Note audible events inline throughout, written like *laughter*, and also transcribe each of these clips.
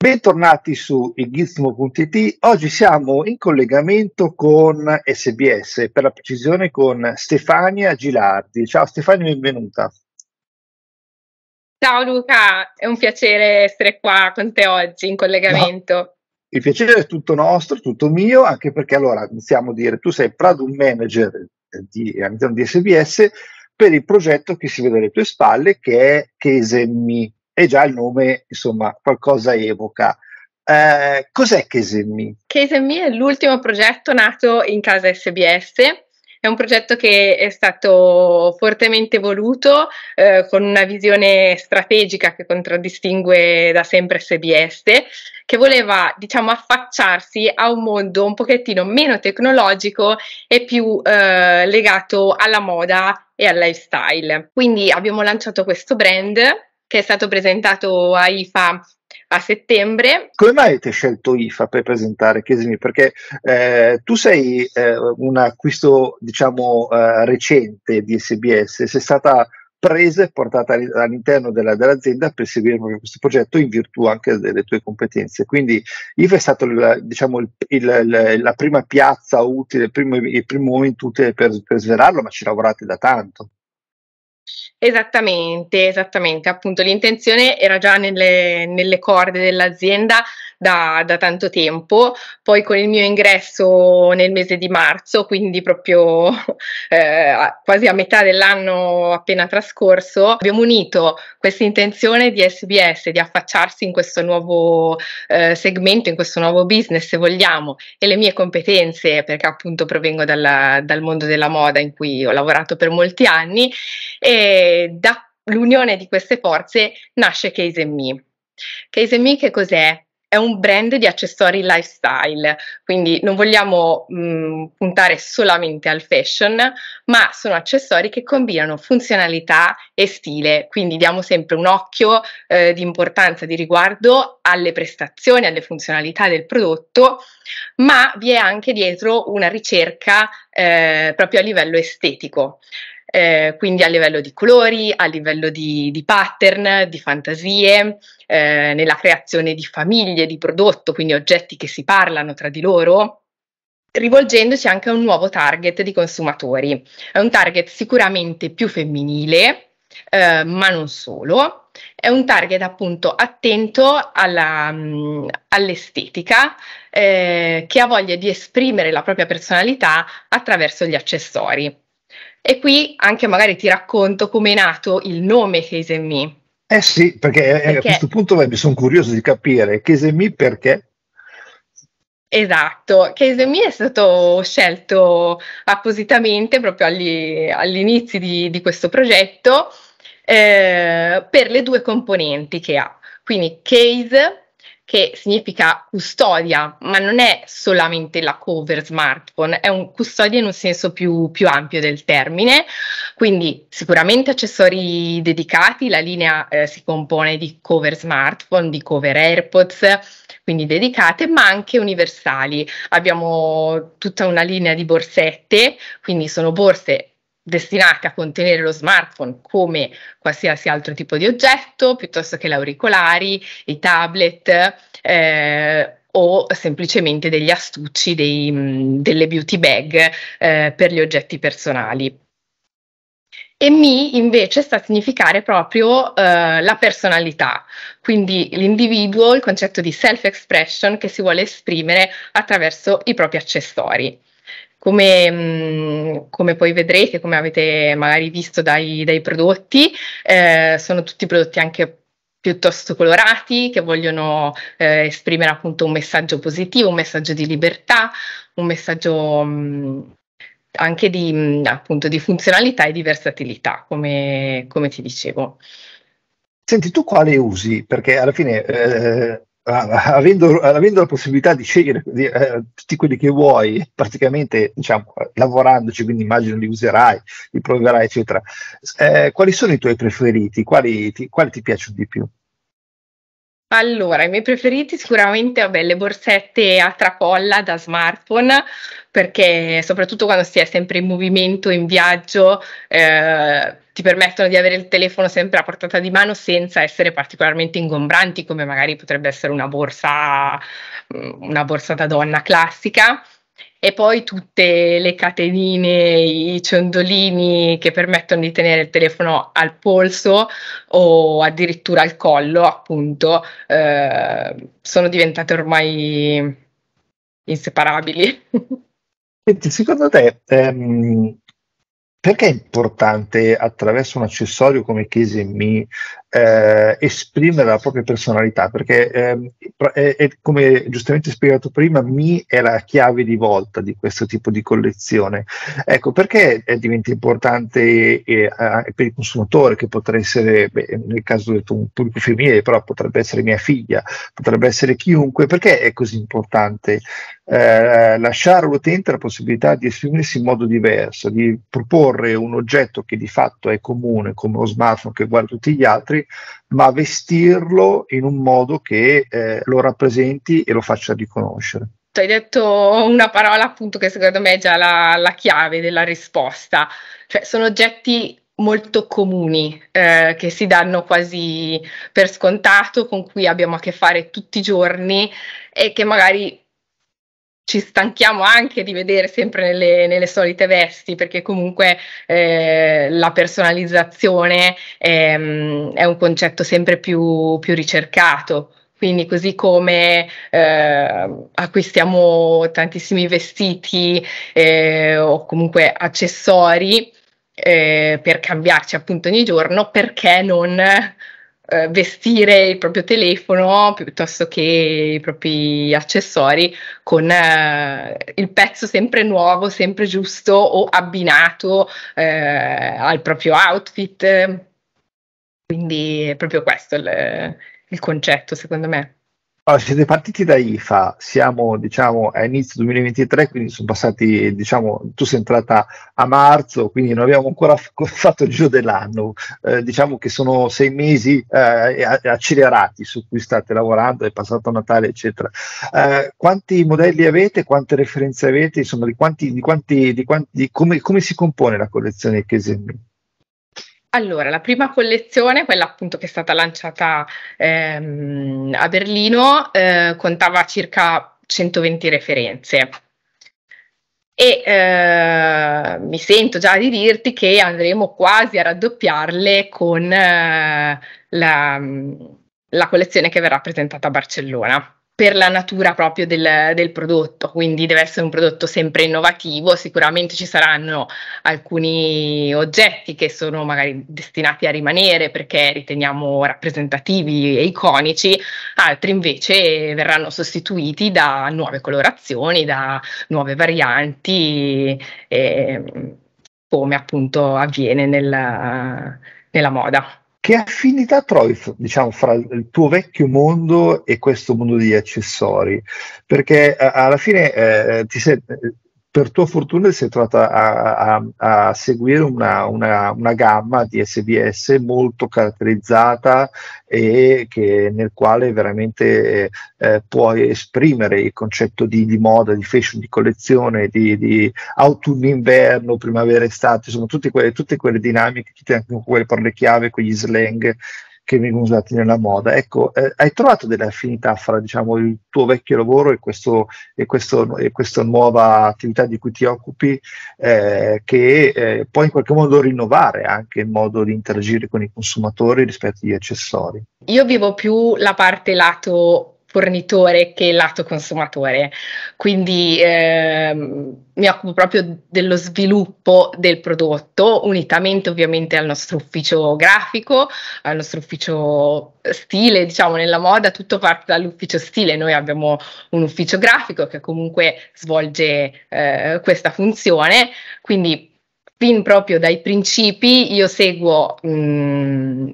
Bentornati su ighizmo.it, oggi siamo in collegamento con SBS, per la precisione con Stefania Gilardi. Ciao Stefania, benvenuta. Ciao Luca, è un piacere essere qua con te oggi in collegamento. No, il piacere è tutto nostro, tutto mio, anche perché allora iniziamo a dire, tu sei Product Manager di, all'interno di SBS per il progetto che si vede alle tue spalle che è Kesemi e già il nome, insomma, qualcosa evoca. Eh, cos'è Kesemi? Kesemi è l'ultimo progetto nato in casa SBS. È un progetto che è stato fortemente voluto eh, con una visione strategica che contraddistingue da sempre SBS, che voleva diciamo affacciarsi a un mondo un pochettino meno tecnologico e più eh, legato alla moda e al lifestyle. Quindi abbiamo lanciato questo brand che è stato presentato a IFA a settembre. Come mai avete scelto IFA per presentare, chiesimi? Perché eh, tu sei eh, un acquisto, diciamo, eh, recente di SBS, sei stata presa e portata all'interno della, dell'azienda per seguire questo progetto in virtù anche delle tue competenze. Quindi IFA è stata diciamo, la prima piazza utile, il primo, il primo momento utile per, per svelarlo, ma ci lavorate da tanto. Esattamente, esattamente. Appunto, l'intenzione era già nelle, nelle corde dell'azienda da, da, tanto tempo. Poi con il mio ingresso nel mese di marzo, quindi proprio *laughs* eh, quasi a metà dell'anno appena trascorso, abbiamo unito questa intenzione di SBS di affacciarsi in questo nuovo eh, segmento, in questo nuovo business, se vogliamo, e le mie competenze, perché appunto provengo dalla, dal mondo della moda in cui ho lavorato per molti anni. E, dall'unione di queste forze nasce Case Me. Case Me che cos'è? È un brand di accessori lifestyle, quindi non vogliamo mh, mm, puntare solamente al fashion, ma sono accessori che combinano funzionalità e stile, quindi diamo sempre un occhio eh, di importanza, di riguardo alle prestazioni, alle funzionalità del prodotto, ma vi è anche dietro una ricerca eh, proprio a livello estetico. Eh, quindi a livello di colori, a livello di, di pattern, di fantasie, eh, nella creazione di famiglie, di prodotto, quindi oggetti che si parlano tra di loro, rivolgendoci anche a un nuovo target di consumatori. È un target sicuramente più femminile, eh, ma non solo, è un target appunto attento alla, mh, all'estetica, eh, che ha voglia di esprimere la propria personalità attraverso gli accessori. E qui anche magari ti racconto come è nato il nome Case Me. Eh sì, perché, eh, perché, a questo punto mi sono curioso di capire Case Me perché. Esatto, Case Me è stato scelto appositamente proprio agli, all'inizio di, di questo progetto eh, per le due componenti che ha. Quindi case che significa custodia, ma non è solamente la cover smartphone, è un custodia in un senso più, più ampio del termine, quindi sicuramente accessori dedicati, la linea eh, si compone di cover smartphone, di cover AirPods, quindi dedicate, ma anche universali. Abbiamo tutta una linea di borsette, quindi sono borse destinate a contenere lo smartphone come qualsiasi altro tipo di oggetto, piuttosto che gli auricolari, i tablet eh, o semplicemente degli astucci, dei, mm, delle beauty bag eh, per gli oggetti personali. E mi invece sta a significare proprio eh, la personalità, quindi l'individuo, il concetto di self-expression che si vuole esprimere attraverso i propri accessori. Come, come, poi vedrete, come avete magari visto dai, dai prodotti, eh, sono tutti prodotti anche piuttosto colorati, che vogliono eh, esprimere appunto un messaggio positivo, un messaggio di libertà, un messaggio mh, anche di, mh, appunto, di funzionalità e di versatilità, come, come ti dicevo. Senti, tu quale usi? Perché alla fine eh, avendo, avendo, la possibilità di scegliere eh, tutti quelli che vuoi, praticamente diciamo, lavorandoci, quindi immagino li userai, li proverai, eccetera, eh, quali sono i tuoi preferiti? Quali ti, quali ti piacciono di più? Allora, i miei preferiti sicuramente vabbè, le borsette a tracolla da smartphone, perché soprattutto quando si è sempre in movimento, in viaggio, eh, ti permettono di avere il telefono sempre a portata di mano senza essere particolarmente ingombranti, come magari potrebbe essere una borsa, mm, una borsa da donna classica. E poi tutte le catenine, i ciondolini che permettono di tenere il telefono al polso o addirittura al collo, appunto, eh, sono diventate ormai inseparabili. *laughs* Senti, secondo te ehm, perché è importante attraverso un accessorio come Case Me eh, esprimere la propria personalità, perché eh, è, è, come giustamente spiegato prima, Mi è la chiave di volta di questo tipo di collezione. Ecco, perché eh, diventa importante eh, per il consumatore, che potrebbe essere, beh, nel caso un pubblico femminile, però potrebbe essere mia figlia, potrebbe essere chiunque, perché è così importante eh, lasciare all'utente la possibilità di esprimersi in modo diverso, di proporre un oggetto che di fatto è comune, come lo smartphone che guarda tutti gli altri, altri, ma vestirlo in un modo che eh, lo rappresenti e lo faccia riconoscere. Tu cioè, Hai detto una parola appunto che secondo me è già la, la chiave della risposta, cioè sono oggetti molto comuni eh, che si danno quasi per scontato, con cui abbiamo a che fare tutti i giorni e che magari ci stanchiamo anche di vedere sempre nelle, nelle solite vesti, perché comunque eh, la personalizzazione ehm, è un concetto sempre più, più ricercato. Quindi così come eh, acquistiamo tantissimi vestiti eh, o comunque accessori eh, per cambiarci appunto ogni giorno, perché non eh, vestire il proprio telefono piuttosto che i propri accessori con eh, il pezzo sempre nuovo, sempre giusto o abbinato eh, al proprio outfit. Quindi è proprio questo il, il concetto, secondo me. Allora, siete partiti da IFA, siamo diciamo, a inizio 2023, quindi sono passati, diciamo, tu sei entrata a marzo, quindi non abbiamo ancora f- fatto il giro dell'anno, eh, diciamo che sono sei mesi eh, accelerati su cui state lavorando, è passato Natale, eccetera. Eh, quanti modelli avete, quante referenze avete, insomma, di quanti, di quanti, di quanti, di come, come si compone la collezione Kesemi? Allora, la prima collezione, quella appunto che è stata lanciata ehm, a Berlino, eh, contava circa 120 referenze. E eh, mi sento già di dirti che andremo quasi a raddoppiarle con eh, la, la collezione che verrà presentata a Barcellona per la natura proprio del, del, prodotto, quindi deve essere un prodotto sempre innovativo, sicuramente ci saranno alcuni oggetti che sono magari destinati a rimanere perché riteniamo rappresentativi e iconici, altri invece verranno sostituiti da nuove colorazioni, da nuove varianti, eh, come appunto avviene nella, nella moda. Che affinità trovi, diciamo, fra il tuo vecchio mondo e questo mondo degli accessori? Perché eh, alla fine eh, eh ti sei, eh, per tua fortuna sei entrato a, a, a seguire una, una, una, gamma di SBS molto caratterizzata e che, nel quale veramente eh, eh, puoi esprimere il concetto di, di, moda, di fashion, di collezione, di, di autunno-inverno, primavera-estate, insomma tutte quelle, tutte quelle dinamiche, anche con quelle parole chiave, quegli slang che vengono usati nella moda. Ecco, eh, hai trovato delle affinità fra diciamo, il tuo vecchio lavoro e, questo, e, questo, e questa nuova attività di cui ti occupi, eh, che eh, può in qualche modo rinnovare anche il modo di interagire con i consumatori rispetto agli accessori? Io vivo più la parte lato fornitore che lato consumatore. Quindi ehm, mi occupo proprio dello sviluppo del prodotto, unitamente ovviamente al nostro ufficio grafico, al nostro ufficio stile, diciamo nella moda tutto parte dall'ufficio stile, noi abbiamo un ufficio grafico che comunque svolge eh, questa funzione, quindi fin proprio dai principi io seguo mh, mm,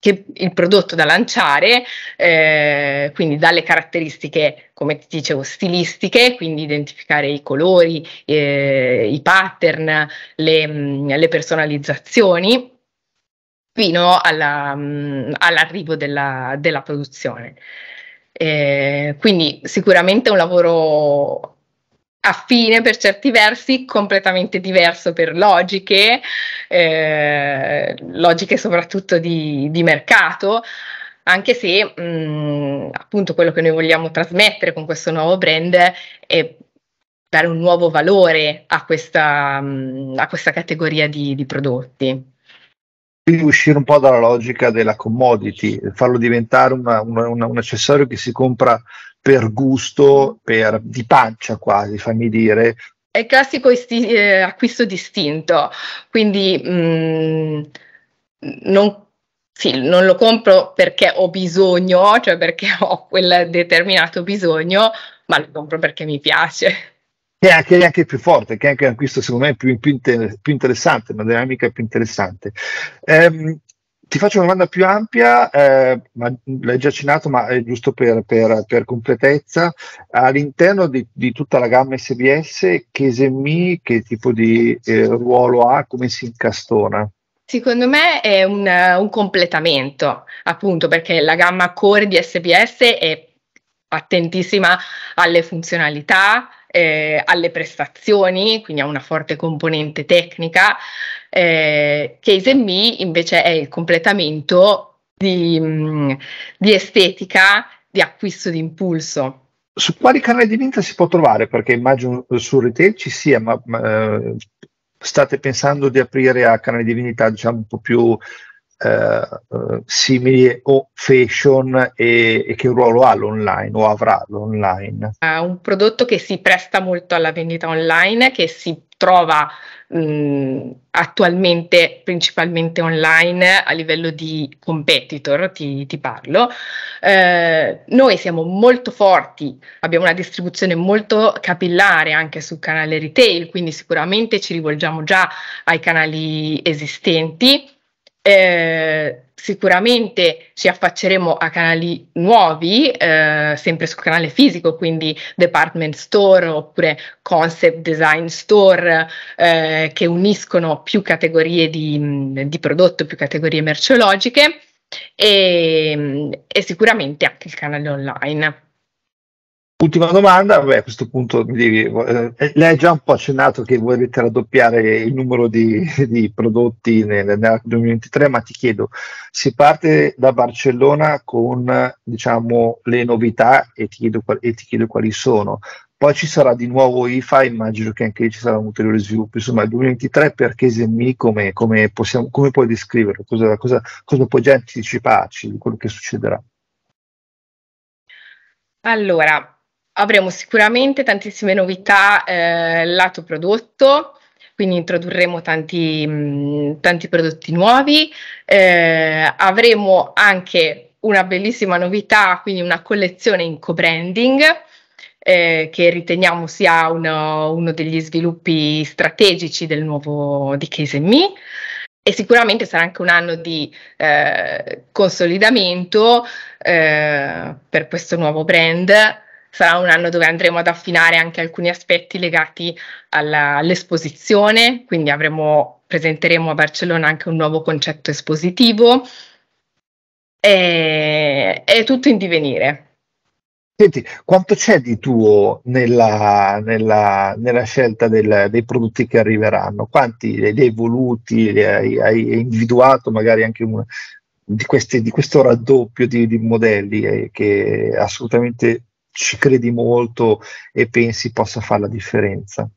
che il prodotto da lanciare, eh, quindi dalle caratteristiche, come ti dicevo, stilistiche, quindi identificare i colori, eh, i pattern, le, mm, le personalizzazioni, fino alla, mm, all'arrivo della, della produzione. Eh, quindi sicuramente un lavoro affine per certi versi, completamente diverso per logiche, eh, logiche soprattutto di, di, mercato, anche se mh, mm, appunto quello che noi vogliamo trasmettere con questo nuovo brand è dare un nuovo valore a questa, mm, a questa categoria di, di prodotti quindi uscire un po' dalla logica della commodity, farlo diventare una, una, una, un accessorio che si compra per gusto, per, di pancia quasi, fammi dire. È il classico isti- eh, acquisto distinto, quindi mh, mm, non sì, non lo compro perché ho bisogno, cioè perché ho quel determinato bisogno, ma lo compro perché mi piace che è anche, anche, più forte, che è anche l'acquisto secondo me più, più, inter, più interessante, una dinamica più interessante. Ehm, ti faccio una domanda più ampia, eh, ma l'hai già accennato, ma è giusto per, per, per completezza. All'interno di, di, tutta la gamma SBS, Chesemi che tipo di eh, ruolo ha, come si incastona? Secondo me è un, un completamento, appunto, perché la gamma core di SBS è attentissima alle funzionalità, eh, alle prestazioni, quindi ha una forte componente tecnica. Eh, Case Me invece è il completamento di, mm, di estetica, di acquisto di impulso su quali canali di vendita si può trovare? Perché immagino su retail ci sia, ma, ma eh, state pensando di aprire a canali di vendita diciamo un po' più eh, eh, simili o fashion e, e, che ruolo ha l'online o avrà l'online? È un prodotto che si presta molto alla vendita online, che si trova mh, attualmente principalmente online a livello di competitor, ti, ti parlo. Eh, noi siamo molto forti, abbiamo una distribuzione molto capillare anche sul canale retail, quindi sicuramente ci rivolgiamo già ai canali esistenti eh, sicuramente ci affacceremo a canali nuovi, eh, sempre sul canale fisico, quindi department store oppure concept design store eh, che uniscono più categorie di, di, prodotto, più categorie merceologiche e, e sicuramente anche il canale online. Ultima domanda, beh, a questo punto mi devi, eh, lei ha già un po' accennato che volete raddoppiare il numero di, di prodotti nel, nel 2023, ma ti chiedo, si parte da Barcellona con diciamo, le novità e ti, chiedo, e ti chiedo quali sono, poi ci sarà di nuovo IFA, immagino che anche lì ci sarà un ulteriore sviluppo. Insomma, il 2023 per Kesemi come, come, possiamo, come puoi descriverlo? Cosa, cosa, cosa, puoi già anticiparci di quello che succederà? Allora, avremo sicuramente tantissime novità eh, lato prodotto, quindi introdurremo tanti, mh, mm, tanti prodotti nuovi, eh, avremo anche una bellissima novità, quindi una collezione in co-branding. Eh, che riteniamo sia uno, uno, degli sviluppi strategici del nuovo di Case Me. E sicuramente sarà anche un anno di eh, consolidamento eh, per questo nuovo brand sarà un anno dove andremo ad affinare anche alcuni aspetti legati alla, all'esposizione, quindi avremo, presenteremo a Barcellona anche un nuovo concetto espositivo. E, è tutto in divenire. Senti, quanto c'è di tuo nella, nella, nella scelta del, dei prodotti che arriveranno? Quanti li hai voluti, li hai, hai individuato magari anche un, di, questi, di questo raddoppio di, di modelli eh, che assolutamente ci credi molto e pensi possa fare la differenza?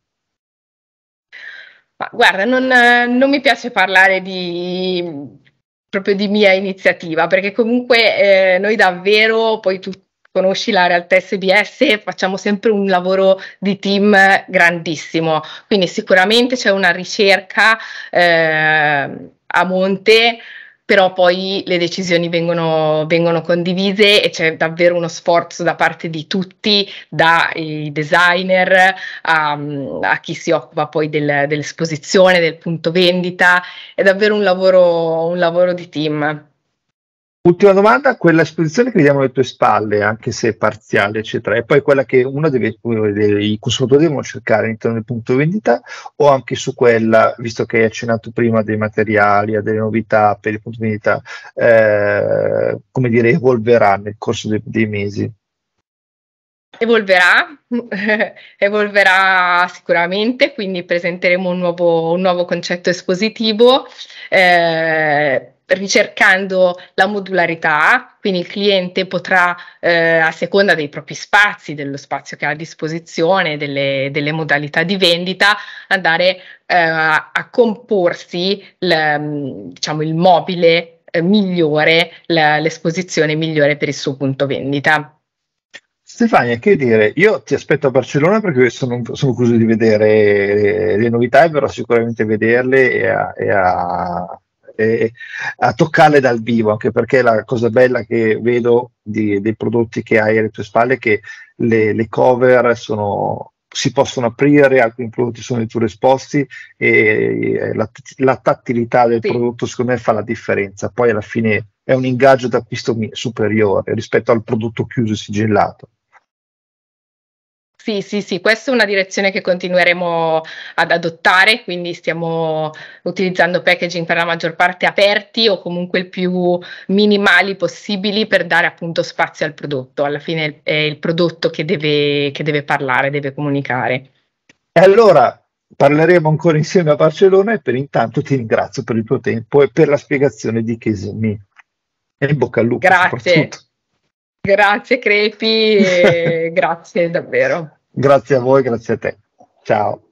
Ma guarda, non, eh, non mi piace parlare di proprio di mia iniziativa, perché comunque eh, noi davvero, poi tu conosci la realtà SBS, facciamo sempre un lavoro di team grandissimo, quindi sicuramente c'è una ricerca eh, a monte però poi le decisioni vengono, vengono, condivise e c'è davvero uno sforzo da parte di tutti, dai designer a, ehm, a chi si occupa poi del, dell'esposizione, del punto vendita, è davvero un lavoro, un lavoro di team. Ultima domanda, quella esposizione che vediamo alle tue spalle, anche se parziale, eccetera, e poi quella che uno deve, i consumatori devono cercare all'interno del punto vendita o anche su quella, visto che hai accennato prima dei materiali, a delle novità per il punto vendita, eh, come dire, evolverà nel corso dei, dei mesi? Evolverà, *laughs* evolverà sicuramente, quindi presenteremo un nuovo, un nuovo concetto espositivo. Eh, ricercando la modularità, quindi il cliente potrà, eh, a seconda dei propri spazi, dello spazio che ha a disposizione, delle, delle modalità di vendita, andare eh, a, a, comporsi l, diciamo, il mobile eh, migliore, la, l'esposizione migliore per il suo punto vendita. Stefania, che dire? Io ti aspetto a Barcellona perché sono, sono curioso di vedere eh, le, novità e verrò sicuramente vederle e a, e a eh, a toccarle dal vivo, anche perché la cosa bella che vedo di, dei prodotti che hai alle tue spalle è che le, le cover sono, si possono aprire, alcuni prodotti sono di tuoi esposti e la, la tattilità del sì. prodotto secondo me fa la differenza. Poi alla fine è un ingaggio d'acquisto superiore rispetto al prodotto chiuso e sigillato. Sì, sì, sì, questa è una direzione che continueremo ad adottare, quindi stiamo utilizzando packaging per la maggior parte aperti o comunque il più minimali possibili per dare appunto spazio al prodotto. Alla fine è il prodotto che deve, che deve parlare, deve comunicare. E allora parleremo ancora insieme a Barcellona e per intanto ti ringrazio per il tuo tempo e per la spiegazione di Kesimi. E in bocca al lupo. Grazie. Grazie Crepi e *laughs* grazie davvero. Grazie a voi, grazie a te. Ciao.